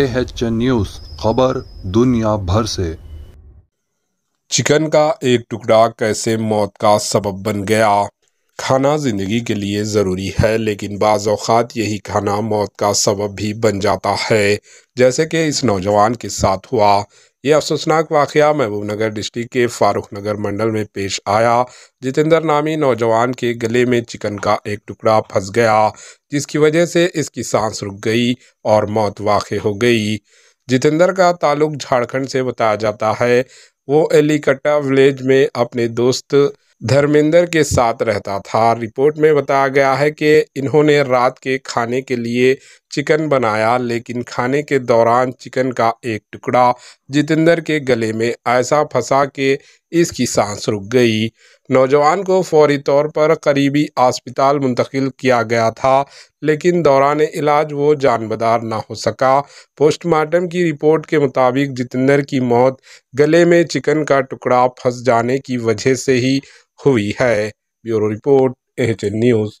H news खबर दुनिया भर से चिकन का एक टुकड़ा कैसे मौत का सबब बन गया खाना ज़िंदगी के लिए ज़रूरी है लेकिन बाजात यही खाना मौत का सबब भी बन जाता है जैसे कि इस नौजवान के साथ हुआ ये अफसोसनाक वाक़ महबूब नगर डिस्ट्रिक्ट के फारुख नगर मंडल में पेश आया जितेंद्र नामी नौजवान के गले में चिकन का एक टुकड़ा फंस गया जिसकी वजह से इसकी सांस रुक गई और मौत वाक़ हो गई जितेंद्र का ताल्लुक झारखंड से बताया जाता है वो एलिकटा विलेज में अपने दोस्त धर्मेंद्र के साथ रहता था रिपोर्ट में बताया गया है कि इन्होंने रात के खाने के लिए चिकन बनाया लेकिन खाने के दौरान चिकन का एक टुकड़ा जितेंद्र के गले में ऐसा फंसा के इसकी सांस रुक गई नौजवान को फौरी तौर पर करीबी अस्पताल मुंतकिल किया गया था लेकिन दौरान इलाज वो जानबदार ना हो सका पोस्टमार्टम की रिपोर्ट के मुताबिक जितेंद्र की मौत गले में चिकन का टुकड़ा फंस जाने की वजह से ही हुई है ब्यूरो रिपोर्ट एच न्यूज़